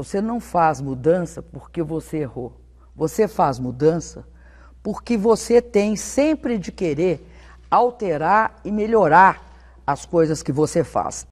Você não faz mudança porque você errou. Você faz mudança porque você tem sempre de querer alterar e melhorar as coisas que você faz.